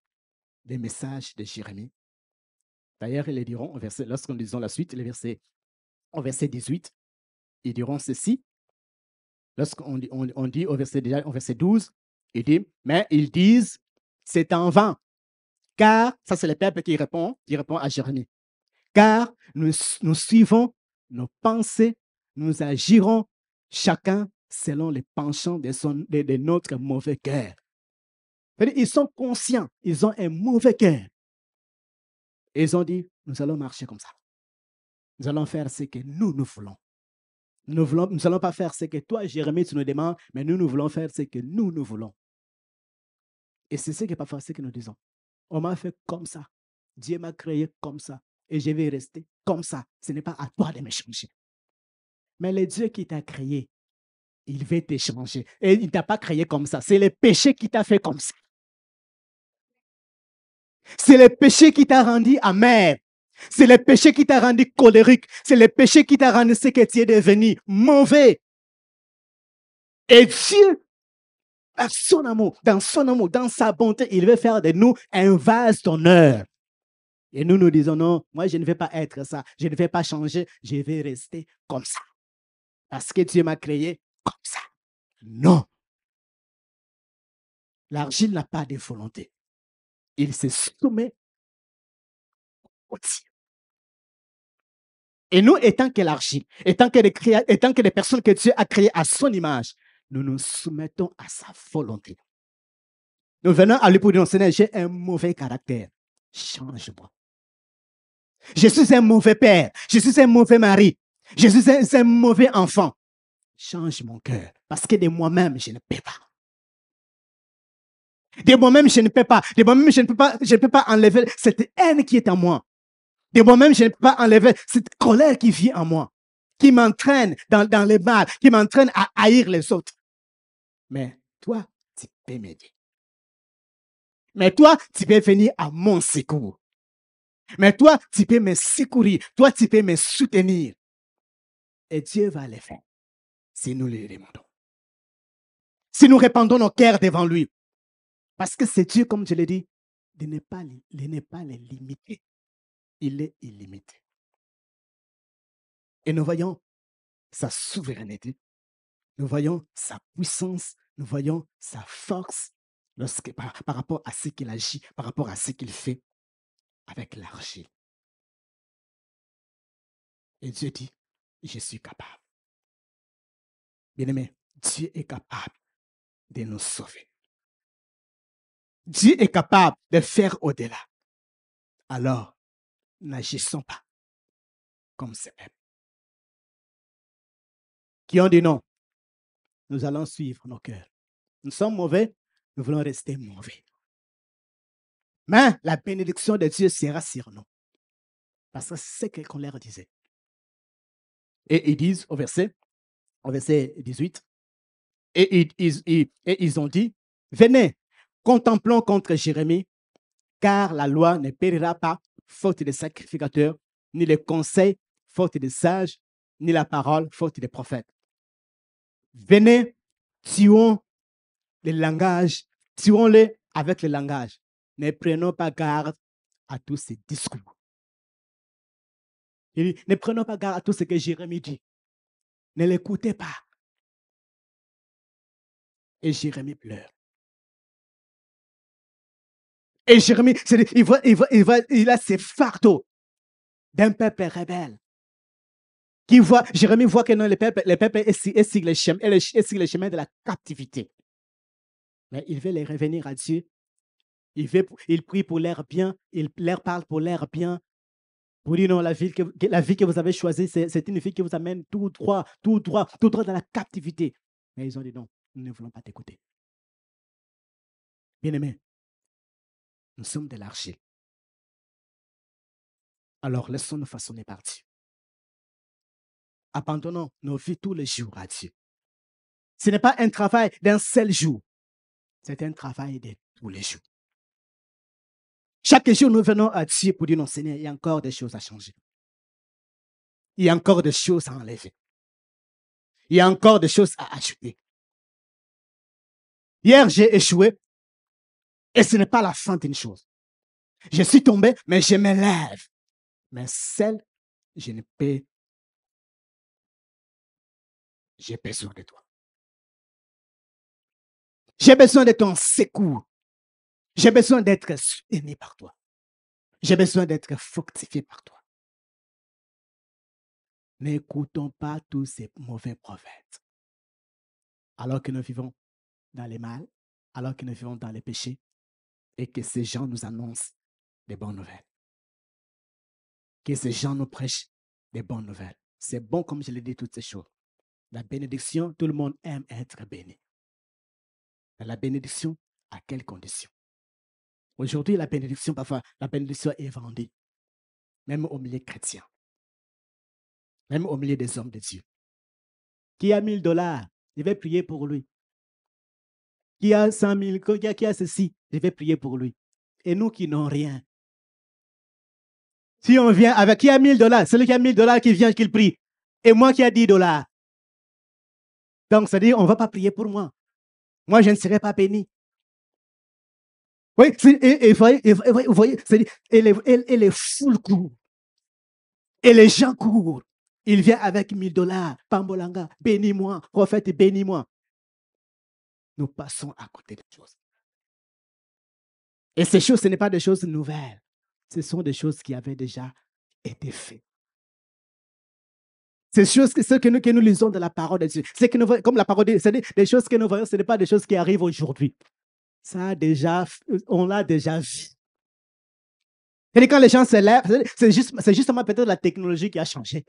les messages de Jérémie, D'ailleurs, ils le diront, lorsqu'on lisons la suite, les verset, au verset 18, ils diront ceci. Lorsqu'on dit, on, au, verset, au verset 12, il dit, mais ils disent, c'est en vain. Car, ça c'est le peuple qui répond, qui répond à Jérémie. Car nous, nous suivons nos pensées, nous agirons chacun selon les penchants de, de notre mauvais cœur. Ils sont conscients, ils ont un mauvais cœur. Et ils ont dit, nous allons marcher comme ça. Nous allons faire ce que nous, nous voulons. Nous voulons, nous allons pas faire ce que toi, Jérémie, tu nous demandes, mais nous, nous voulons faire ce que nous, nous voulons. Et c'est ce est parfois ce que nous disons. On m'a fait comme ça. Dieu m'a créé comme ça. Et je vais rester comme ça. Ce n'est pas à toi de me changer. Mais le Dieu qui t'a créé, il veut te changer. Et il ne t'a pas créé comme ça. C'est le péché qui t'a fait comme ça. C'est le péché qui t'a rendu amer. C'est le péché qui t'a rendu colérique. C'est le péché qui t'a rendu ce que tu es devenu mauvais. Et Dieu, par son amour, dans son amour, dans sa bonté, il veut faire de nous un vase d'honneur Et nous nous disons, non, moi je ne vais pas être ça, je ne vais pas changer, je vais rester comme ça. Parce que Dieu m'a créé comme ça. Non. L'argile n'a pas de volonté il se soumet. au Dieu. Et nous, étant que l'argile, étant que, les étant que les personnes que Dieu a créées à son image, nous nous soumettons à sa volonté. Nous venons à lui pour dire, Seigneur, j'ai un mauvais caractère. Change-moi. Je suis un mauvais père. Je suis un mauvais mari. Je suis un, un mauvais enfant. Change mon cœur. Parce que de moi-même, je ne peux pas. De moi-même, je ne peux pas. De moi-même, je ne peux pas, je ne peux pas enlever cette haine qui est en moi. De moi-même, je ne peux pas enlever cette colère qui vit en moi, qui m'entraîne dans, dans le mal, qui m'entraîne à haïr les autres. Mais toi, tu peux m'aider. Mais toi, tu peux venir à mon secours. Mais toi, tu peux me secourir. Toi, tu peux me soutenir. Et Dieu va le faire si nous le demandons. Si nous répandons nos cœurs devant lui, parce que c'est Dieu, comme je l'ai dit, de ne pas, les limiter. Il est illimité. Et nous voyons sa souveraineté, nous voyons sa puissance, nous voyons sa force lorsque, par, par rapport à ce qu'il agit, par rapport à ce qu'il fait avec l'argile. Et Dieu dit, je suis capable. Bien-aimé, Dieu est capable de nous sauver. Dieu est capable de faire au-delà. Alors, n'agissons pas comme ces mêmes. Qui ont dit non, nous allons suivre nos cœurs. Nous sommes mauvais, nous voulons rester mauvais. Mais la bénédiction de Dieu sera sur nous. Parce que c'est ce qu'on leur disait. Et ils disent au verset, au verset 18, et et ils ont dit, venez, Contemplons contre Jérémie, car la loi ne périra pas, faute des sacrificateurs, ni les conseils, faute des sages, ni la parole, faute des prophètes. Venez, tuons le langage, tuons-le avec le langage. Ne prenons pas garde à tous ces discours. Il dit, ne prenons pas garde à tout ce que Jérémie dit. Ne l'écoutez pas. Et Jérémie pleure. Et Jérémie, il, il, il, a ses fardeaux d'un peuple rebelle. Qui voit, Jérémie voit que non, le peuple, le peuple est, le chemin, le chemin de la captivité. Mais il veut les revenir à Dieu. Il, veut, il prie pour l'air bien, il leur parle pour l'air bien, pour dire non, la vie que, la vie que vous avez choisie, c'est une vie qui vous amène tout droit, tout droit, tout droit dans la captivité. Mais ils ont dit non, nous ne voulons pas t'écouter. Bien-aimé, nous sommes de l'argile. Alors laissons-nous façonner par Dieu. Abandonnons nos vies tous les jours à Dieu. Ce n'est pas un travail d'un seul jour. C'est un travail de tous les jours. Chaque jour, nous venons à Dieu pour dire non, Seigneur, il y a encore des choses à changer. Il y a encore des choses à enlever. Il y a encore des choses à ajouter. Hier, j'ai échoué. Et ce n'est pas la fin d'une chose. Je suis tombé, mais je me Mais celle, je ne peux. J'ai besoin de toi. J'ai besoin de ton secours. J'ai besoin d'être aimé par toi. J'ai besoin d'être fortifié par toi. N'écoutons pas tous ces mauvais prophètes. Alors que nous vivons dans les mal, alors que nous vivons dans les péchés, et que ces gens nous annoncent des bonnes nouvelles. Que ces gens nous prêchent des bonnes nouvelles. C'est bon, comme je l'ai dit, toutes ces choses. La bénédiction, tout le monde aime être béni. La bénédiction, à quelles conditions Aujourd'hui, la bénédiction, parfois, la bénédiction est vendue, même au milieu chrétien, même au milieu des hommes de Dieu. Qui a 1000 dollars, je vais prier pour lui. Qui a 100 000, qui a ceci, je vais prier pour lui. Et nous qui n'ont rien. Si on vient avec qui a 1000 dollars, celui qui a 1000 dollars qui vient, qu'il prie. Et moi qui a 10 dollars. Donc, ça veut dire on ne va pas prier pour moi. Moi, je ne serai pas béni. Oui, vous voyez, voyez et, les, et, et les foules courent. Et les gens courent. Il vient avec 1000 dollars. Pambolanga, bénis-moi, prophète, bénis-moi. Nous passons à côté des choses. Et ces choses, ce n'est pas des choses nouvelles. Ce sont des choses qui avaient déjà été faites. Ces choses ce que nous, que nous lisons de la parole de Dieu, que nous, comme la parole de Dieu, des choses que nous voyons, ce n'est pas des choses qui arrivent aujourd'hui. Ça a déjà, euh, on l'a déjà vu. Et quand les gens se lèvent, c'est juste, justement peut-être la technologie qui a changé.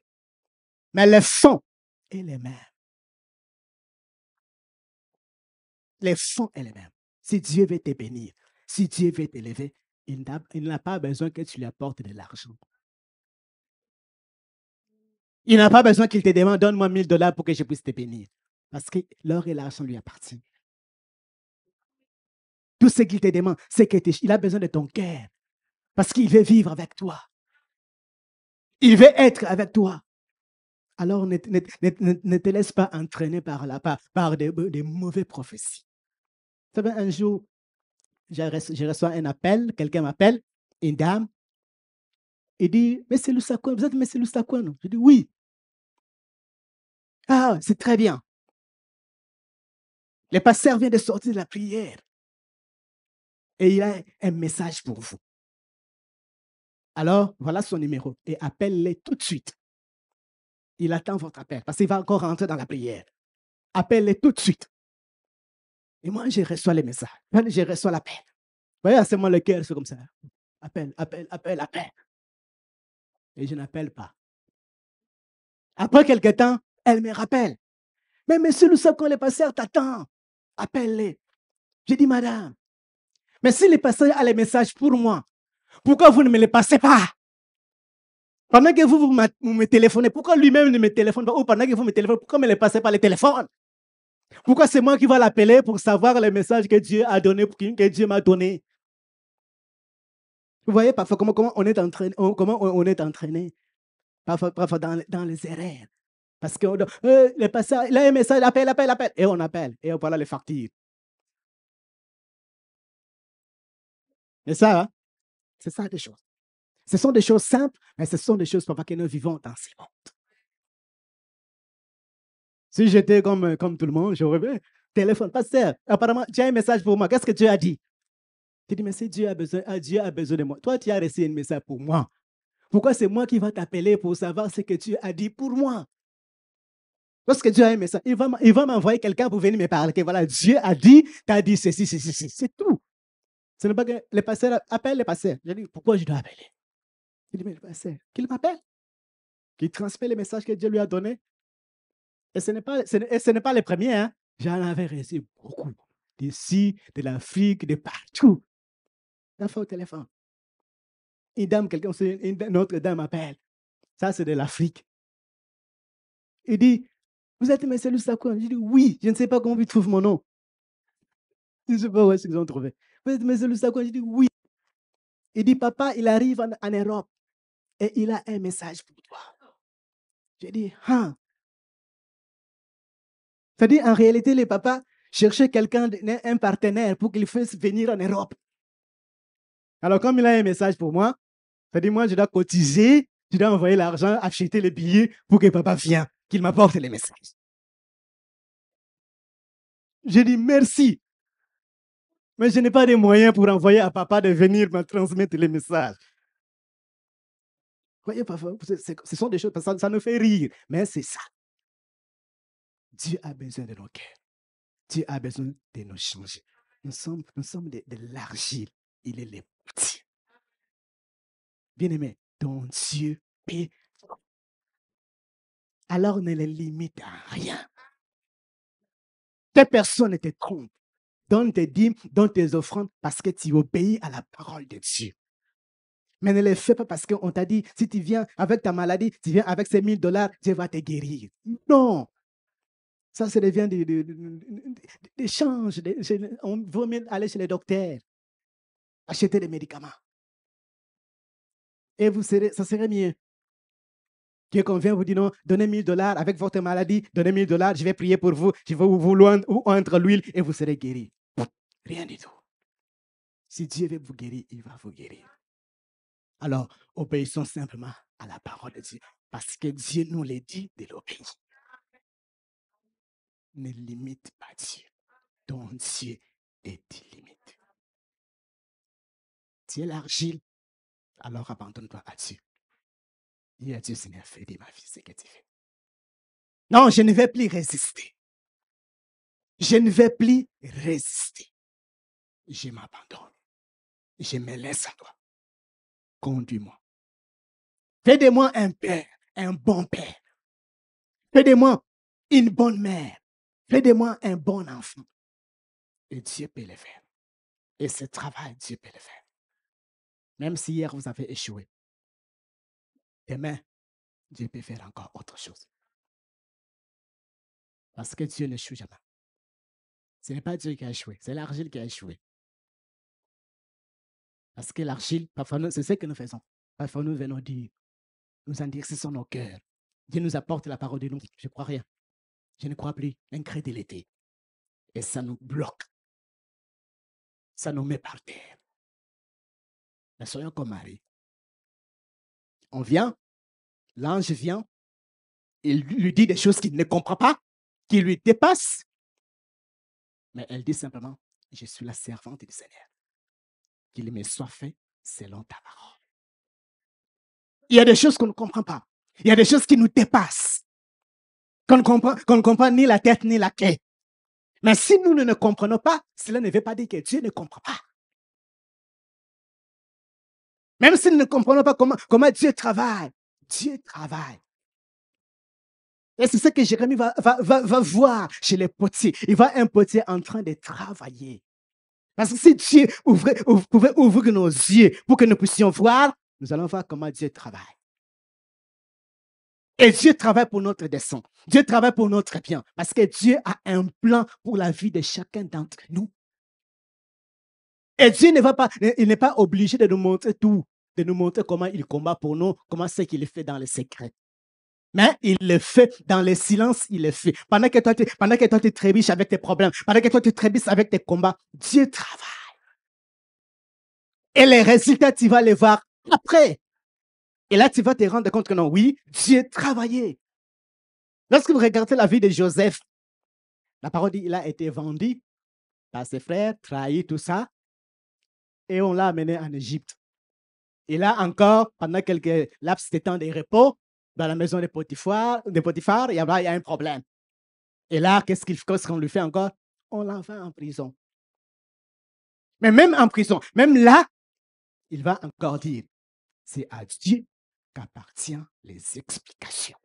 Mais le fond est le même. Les fond est le même. Si Dieu veut te bénir, si Dieu veut t'élever, il n'a pas besoin que tu lui apportes de l'argent. Il n'a pas besoin qu'il te demande donne-moi 1000 dollars pour que je puisse te bénir. Parce que l'or et l'argent lui appartiennent. Tout ce qu'il te demande, c'est qu'il a besoin de ton cœur. Parce qu'il veut vivre avec toi. Il veut être avec toi. Alors ne, te laisse pas entraîner par, la, par, des, mauvaises prophéties. Tu sais, un jour, je, reçois, un appel, quelqu'un m'appelle, une dame. Il dit, Monsieur c'est vous êtes M. non ?» Je dis, oui. Ah, c'est très bien. Le pasteur vient de sortir de la prière. Et il a un message pour vous. Alors, voilà son numéro et appelle-le tout de suite. Il attend votre appel parce qu'il va encore rentrer dans la prière. Appelle-le tout de suite. Et moi, je reçois les messages. je reçois l'appel, vous voyez, c'est moi le cœur, c'est comme ça. Appel, appel, appel, appel. Et je n'appelle pas. Après quelque temps, elle me rappelle. Mais monsieur, nous savons que les pasteurs t'attendent. Appelle-les. J'ai dit, madame, mais si les passagers ont les messages pour moi, pourquoi vous ne me les passez pas Pendant que vous, vous me téléphonez, pourquoi lui-même ne me téléphone pas Ou pendant que vous me téléphonez, pourquoi ne me les passez pas les téléphones pourquoi c'est moi qui vais l'appeler pour savoir les messages que Dieu a donné, que Dieu m'a donné Vous voyez parfois comment, comment on est entraîné, comment on est entraîné parfois, parfois dans, dans les erreurs. Parce que le euh, le il a un message, appelle, appelle, appelle. Et on appelle. Et voilà les factures. C'est ça, hein? c'est ça des choses. Ce sont des choses simples, mais ce sont des choses, pour que nous vivons dans ces mondes. Si j'étais comme, euh, comme tout le monde, j'aurais bien téléphone, pasteur, apparemment, tu as un message pour moi. Qu'est-ce que Dieu a dit Tu dis, mais si Dieu a besoin, ah, Dieu a besoin de moi. Toi, tu as reçu un message pour moi. Pourquoi c'est moi qui va t'appeler pour savoir ce que Dieu a dit pour moi Lorsque Dieu a un message, il va, il va m'envoyer quelqu'un pour venir me parler. Que voilà, Dieu a dit, tu as dit ceci, ceci, ceci. C'est tout. Ce n'est pas que le pasteur appelle le pasteur. Je dis, pourquoi je dois appeler Il dit, mais le pasteur, qu'il m'appelle, qu'il transmet le message que Dieu lui a donné et ce n'est pas, ce n'est pas les premiers. Hein. J'en avais reçu beaucoup. D'ici, de l'Afrique, de partout. fait au téléphone. Une dame, quelqu'un, une autre dame appelle. Ça, c'est de l'Afrique. Il dit, vous êtes M. cellules Je dis, oui, je ne sais pas comment ils trouvent mon nom. Je ne sais pas où est-ce qu'ils ont trouvé. Vous êtes M. cellules Je dis, oui. Il dit, papa, il arrive en, Europe et il a un message pour toi. J'ai dit, ah, «Hein.» en réalité, les papas cherchaient quelqu'un, un partenaire pour qu'il fasse venir en Europe. Alors, comme il a un message pour moi, moi, je dois cotiser, je dois envoyer l'argent, acheter les billets pour que papa vienne, qu'il m'apporte les messages. J'ai dit merci. Mais je n'ai pas de moyens pour envoyer à papa de venir me transmettre les messages. voyez, ce sont des choses, ça, ça nous fait rire, mais c'est ça. Dieu a besoin de nos cœurs. Dieu a besoin de nous changer. Nous sommes, nous sommes de, l'argile. Il est le petit. bien aimé. ton Dieu Alors ne les limite à rien. Tes personnes te trompent Donne tes dîmes, donne tes offrandes parce que tu obéis à la parole de Dieu. Mais ne les fais pas parce qu'on t'a dit, si tu viens avec ta maladie, tu viens avec ces 1000 dollars, Dieu va te guérir. Non, ça, ça devient des, changes. on vaut mieux aller chez les docteurs, acheter des médicaments. Et vous serez, ça serait mieux. Dieu convient vous dit non, donnez 1000 dollars avec votre maladie, donnez 1000 dollars, je vais prier pour vous, je vais vous loin ou entre l'huile et vous serez guéri. Rien du tout. Si Dieu veut vous guérir, il va vous guérir. Alors, obéissons simplement à la parole de Dieu, parce que Dieu nous l'a dit de l'obéir ne limite pas Dieu. Ton Dieu est illimité. Tu es l'argile, alors abandonne-toi à Dieu. Dis à Dieu, Seigneur, fais de ma vie ce que tu fais. Non, je ne vais plus résister. Je ne vais plus résister. Je m'abandonne. Je me laisse à toi. Conduis-moi. Fais de moi un père, un bon père. Fais de moi une bonne mère, Fais de moi un bon enfant. Et Dieu peut le faire. Et ce travail, Dieu peut le faire. Même si hier vous avez échoué, demain, Dieu peut faire encore autre chose. Parce que Dieu n'échoue jamais. Ce n'est pas Dieu qui a échoué, c'est l'argile qui a échoué. Parce que l'argile, parfois, c'est ce que nous faisons. Parfois, nous venons dire, nous sont nos cœurs. Dieu nous apporte la parole de nous, je ne crois rien. Je ne crois plus. Incrédulité. Et ça nous bloque. Ça nous met par terre. Mais soyons comme Marie. On vient, l'ange vient, il lui dit des choses qu'il ne comprend pas, qui lui dépassent. Mais elle dit simplement, je suis la servante du Seigneur. Qu'il me soit fait selon ta parole. Il y a des choses qu'on ne comprend pas. Il y a des choses qui nous dépassent qu'on ne comprend, qu'on comprend ni la tête ni la clé. Mais si nous ne, comprenons pas, cela ne veut pas dire que Dieu ne comprend pas. Même si nous ne comprenons pas comment, comment Dieu travaille, Dieu travaille. Et c'est ce que Jérémie va, va, voir chez les potiers. Il va un potier en train de travailler. Parce que si Dieu ouvrait, pouvait ouvrir nos yeux pour que nous puissions voir, nous allons voir comment Dieu travaille. Et Dieu travaille pour notre destin. Dieu travaille pour notre bien. Parce que Dieu a un plan pour la vie de chacun d'entre nous. Et Dieu ne va pas, il n'est pas obligé de nous montrer tout, de nous montrer comment il combat pour nous, comment c'est qu'il fait dans le secret. Mais il le fait dans le silence, il le fait. Pendant que toi, tu, pendant que toi, tu trébiches avec tes problèmes, pendant que toi, tu trébiches avec tes combats, Dieu travaille. Et les résultats, tu vas les voir après. Et là, tu vas te rendre compte que non, oui, Dieu travaillait. Lorsque vous regardez la vie de Joseph, la parole dit qu'il a été vendu par ses frères, trahi, tout ça, et on l'a amené en Égypte. Et là encore, pendant quelques laps de temps de repos, dans la maison de Potiphar, de Potiphar il, y a, il y a un problème. Et là, qu'est-ce qu'on lui fait encore On l'envoie en prison. Mais même en prison, même là, il va encore dire, c'est à Dieu qu'appartiennent les explications.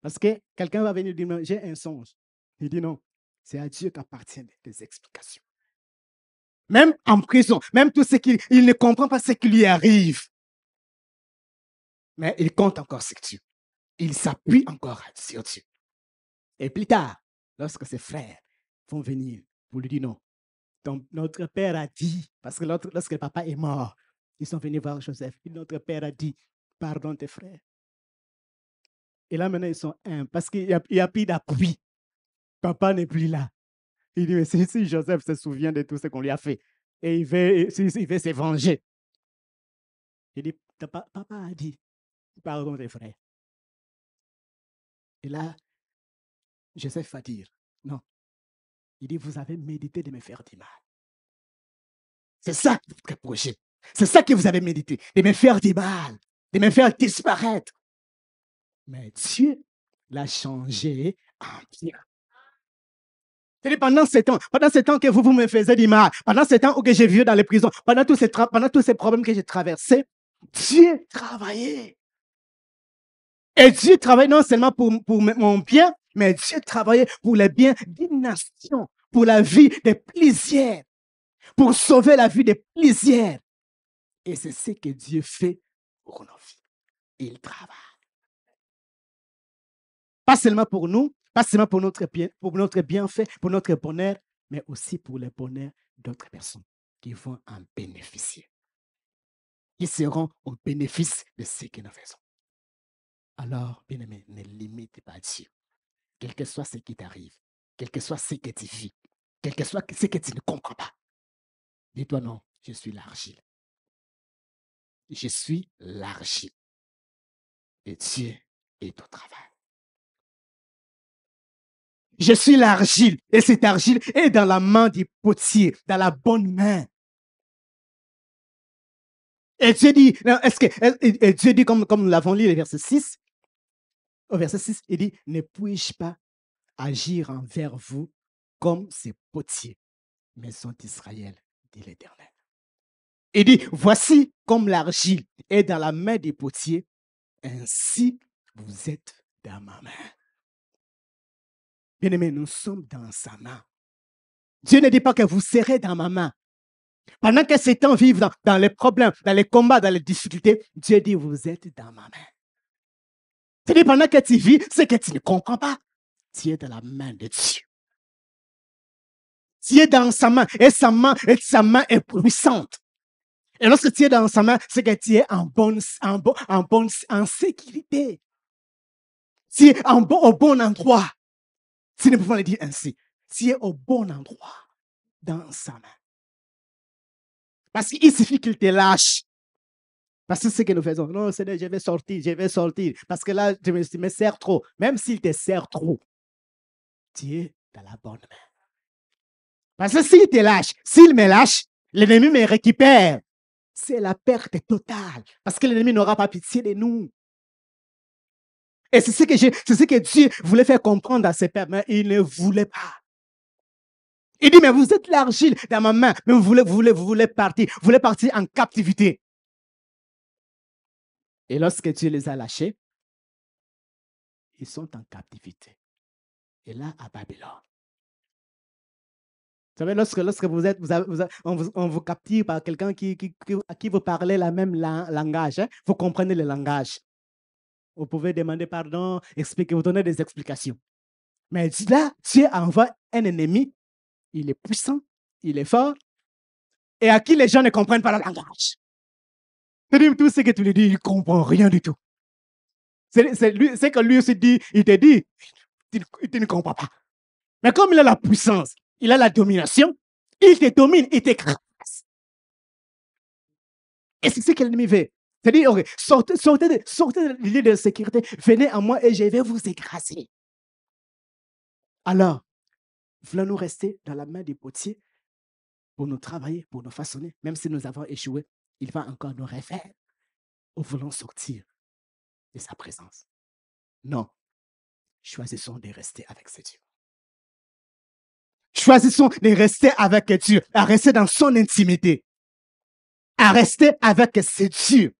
Parce que quelqu'un va venir dire, j'ai un songe. Il dit non, c'est à Dieu qu'appartiennent les explications. Même en prison, même tout ce qu'il il ne comprend pas ce qui lui arrive. Mais il compte encore sur Dieu. Il s'appuie encore sur Dieu. Et plus tard, lorsque ses frères vont venir pour lui dire non, notre père a dit, parce que lorsque le papa est mort, ils sont venus voir Joseph. Notre père a dit, pardon tes frères. Et là, maintenant, ils sont un, parce qu'il n'y a, a, plus d'appui. Papa n'est plus là. Il dit, mais si, Joseph se souvient de tout ce qu'on lui a fait, et il veut, il veut se venger. Il dit, papa a dit, pardon tes frères. Et là, Joseph va dire, non. Il dit, vous avez médité de me faire du mal. C'est ça votre projet. C'est ça que vous avez médité, de me faire des mal, de me faire disparaître. Mais Dieu l'a changé en bien. C'est-à-dire pendant ces temps, pendant ces temps que vous, vous me faisiez du mal, pendant ces temps où que j'ai vécu dans les prisons, pendant tous ces, pendant tous ces problèmes que j'ai traversés, Dieu travaillait. Et Dieu travaillait non seulement pour, pour mon bien, mais Dieu travaillait pour le bien d'une nation, pour la vie des plusieurs, pour sauver la vie des plusieurs. Et c'est ce que Dieu fait pour nos vies. Il travaille. Pas seulement pour nous, pas seulement pour notre, bien, pour notre bienfait, pour notre bonheur, mais aussi pour le bonheur d'autres personnes qui vont en bénéficier. Qui seront au bénéfice de ce que nous faisons. Alors, bien aimé, ne limite pas Dieu. Quel que soit ce qui t'arrive, quel que soit ce que tu vis, quel que soit ce que tu ne comprends pas, dis-toi non, je suis l'argile je suis l'argile. Et Dieu est au travail. Je suis l'argile. Et cette argile est dans la main du potier, dans la bonne main. Et Dieu dit, est-ce que, Dieu dit, comme, comme nous l'avons lu, le verset 6, au verset 6, il dit, ne puis-je pas agir envers vous comme ces potiers, maison d'Israël, dit l'Éternel. Il dit, voici comme l'argile est dans la main des potiers, ainsi vous êtes dans ma main. Bien-aimés, nous sommes dans sa main. Dieu ne dit pas que vous serez dans ma main. Pendant que ces temps vivent dans, les problèmes, dans les combats, dans les difficultés, Dieu dit, vous êtes dans ma main. C'est-à-dire, pendant que tu vis ce que tu ne comprends pas, tu es dans la main de Dieu. Tu es dans sa main, et sa main, et sa main est puissante. Et lorsque tu es dans sa main, c'est que tu es en bonne, en bon, en bonne, en sécurité. Tu es en au bon endroit. Si nous pouvons le dire ainsi, tu es au bon endroit dans sa main. Parce qu'il suffit qu'il te lâche. Parce que c'est ce que nous faisons. Non, Seigneur, je vais sortir, je vais sortir. Parce que là, je me, je sers trop. Même s'il te serre trop, tu es dans la bonne main. Parce que s'il te lâche, s'il me lâche, l'ennemi me récupère c'est la perte totale. Parce que l'ennemi n'aura pas pitié de nous. Et c'est ce, que ce que Dieu voulait faire comprendre à ses pères, mais il ne voulait pas. Il dit, mais vous êtes l'argile dans ma main, mais vous voulez, vous voulez, vous voulez partir, vous voulez partir en captivité. Et lorsque Dieu les a lâchés, ils sont en captivité. Et là, à Babylone lorsque, lorsque vous êtes, vous on, vous, captive par quelqu'un qui, à qui vous parlez la même langage, hein, vous comprenez le langage. Vous pouvez demander pardon, expliquer, vous donner des explications. Mais là, Dieu envoie un ennemi. Il est puissant, il est fort, et à qui les gens ne comprennent pas le langage. cest à tout ce que tu lui dis, il ne comprend rien du tout. C'est que lui aussi dit, il te dit, il tu ne comprends pas. Mais comme il a la puissance, il a la domination, il te domine, il t'écrase. Et c'est ce qu'il nous veut. C'est-à-dire, sortez, sortez, de, sortez de l'idée de sécurité, venez à moi et je vais vous écraser. Alors, voulons-nous rester dans la main du potier pour nous travailler, pour nous façonner, même si nous avons échoué, il va encore nous refaire ou voulons sortir de sa présence. Non, choisissons de rester avec ce Dieu. Choisissons de rester avec Dieu, à rester dans son intimité, à rester avec ce Dieu.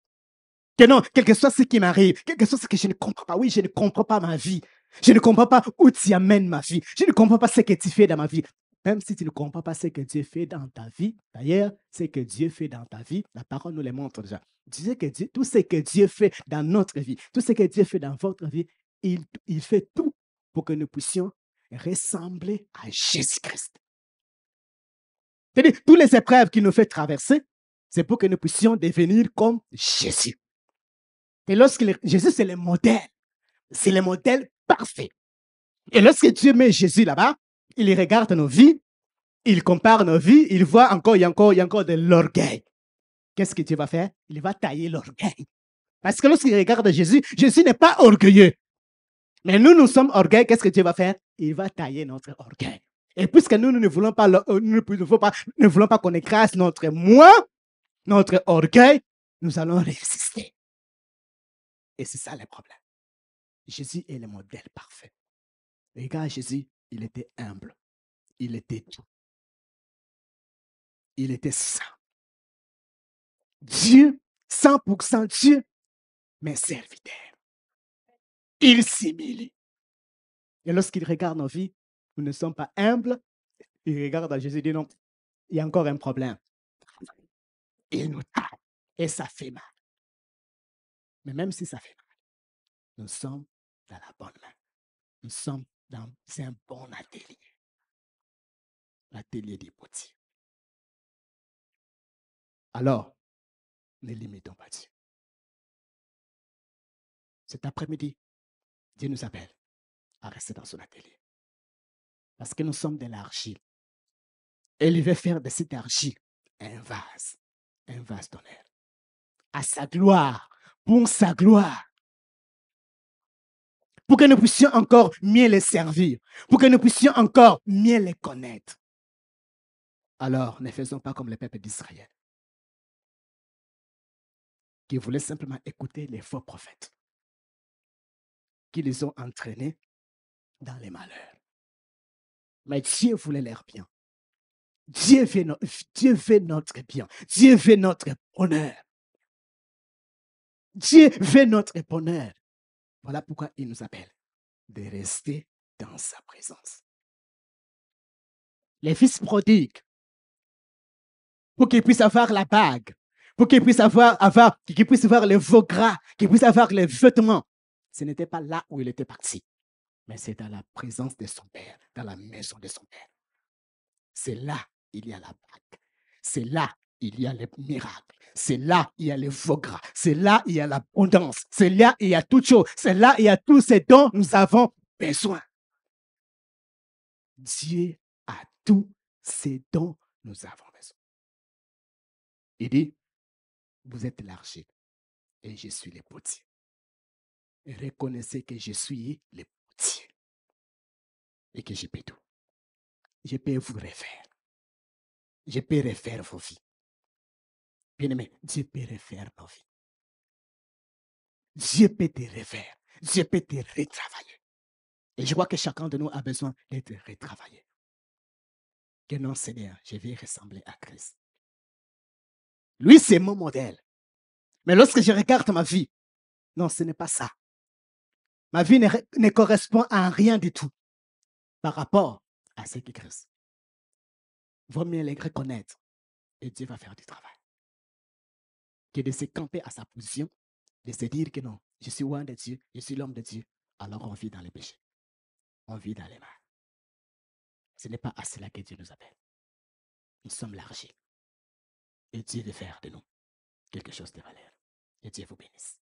Que non, quel que soit ce qui m'arrive, quelque que soit ce que je ne comprends pas, oui, je ne comprends pas ma vie. Je ne comprends pas où tu amènes ma vie. Je ne comprends pas ce que tu fais dans ma vie. Même si tu ne comprends pas ce que Dieu fait dans ta vie, d'ailleurs, ce que Dieu fait dans ta vie, la parole nous le montre déjà. Disait que tout ce que Dieu fait dans notre vie, tout ce que Dieu fait dans votre vie, il, il fait tout pour que nous puissions ressembler à Jésus-Christ. C'est-à-dire, toutes les épreuves qu'il nous fait traverser, c'est pour que nous puissions devenir comme Jésus. Et lorsque Jésus, c'est le modèle, c'est le modèle parfait. Et lorsque Dieu met Jésus là-bas, il regarde nos vies, il compare nos vies, il voit encore, il y encore, il y a encore de l'orgueil. Qu'est-ce que Dieu va faire Il va tailler l'orgueil. Parce que lorsqu'il regarde Jésus, Jésus n'est pas orgueilleux. Mais nous, nous sommes orgueils. Qu'est-ce que Dieu va faire Il va tailler notre orgueil. Et puisque nous, nous ne voulons pas, ne voulons pas qu'on écrase notre moi, notre orgueil, nous allons résister. Et c'est ça le problème. Jésus est le modèle parfait. Regarde Jésus, il était humble. Il était tout. Il était saint. Dieu, 100% Dieu, mais serviteur il s'humilie. Et lorsqu'il regarde nos vies, nous ne sommes pas humbles. Il regarde à Jésus et dit non, il y a encore un problème. Il nous tape et ça fait mal. Mais même si ça fait mal, nous sommes dans la bonne main. Nous sommes dans un bon atelier. L'atelier des potiers. Alors, ne limitons pas Dieu. Cet après-midi, Dieu nous appelle à rester dans son atelier. Parce que nous sommes de l'argile. Et il veut faire de cette argile un vase, un vase d'honneur. À sa gloire, pour sa gloire. Pour que nous puissions encore mieux les servir. Pour que nous puissions encore mieux les connaître. Alors, ne faisons pas comme le peuple d'Israël, qui voulait simplement écouter les faux prophètes qui les ont entraînés dans les malheurs. Mais Dieu voulait leur bien. Dieu fait, notre bien. Dieu veut notre bonheur. Dieu veut notre bonheur. Voilà pourquoi il nous appelle de rester dans sa présence. Les fils prodigues, pour qu'ils puissent avoir la bague, pour qu'ils puissent avoir, avoir qu'ils puissent avoir les veaux gras, qu'ils puissent avoir les vêtements, ce n'était pas là où il était parti, mais c'est dans la présence de son père, dans la maison de son père. C'est là il y a la Pâque. C'est là il y a les miracles. C'est là il y a les gras. C'est là il y a l'abondance. C'est là il y a tout chose. C'est là il y a tout ce dont nous avons besoin. Dieu a tout ce dont nous avons besoin. Il dit, vous êtes l'argile et je suis le potier et reconnaissez que je suis le Dieu et que je peux tout. Je peux vous refaire. Je peux refaire vos vies. Bien-aimé, Dieu peut refaire nos vies. Dieu peut te refaire. Je peux te retravailler. Et je vois que chacun de nous a besoin d'être retravaillé. Que non, Seigneur, je vais ressembler à Christ. Lui, c'est mon modèle. Mais lorsque je regarde ma vie, non, ce n'est pas ça. Ma vie ne, correspond à rien du tout par rapport à ce qui Christ. Vaut mieux les reconnaître et Dieu va faire du travail. Que de se camper à sa position, de se dire que non, je suis loin de Dieu, je suis l'homme de Dieu, alors on vit dans les péchés, on vit dans les mains. Ce n'est pas à cela que Dieu nous appelle. Nous sommes largés. Et Dieu veut faire de nous quelque chose de valeur. Et Dieu vous bénisse.